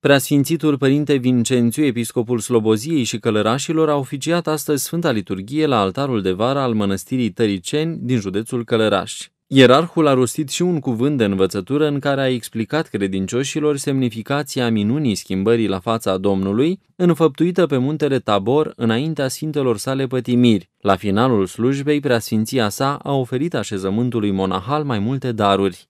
Preasfințitul Părinte Vincențiu, episcopul Sloboziei și Călărașilor, a oficiat astăzi Sfânta Liturghie la altarul de vară al mănăstirii Tăriceni din județul Călăraș. Ierarhul a rostit și un cuvânt de învățătură în care a explicat credincioșilor semnificația minunii schimbării la fața Domnului, înfăptuită pe muntele Tabor înaintea sfintelor sale pătimiri. La finalul slujbei, preasfinția sa a oferit așezământului monahal mai multe daruri.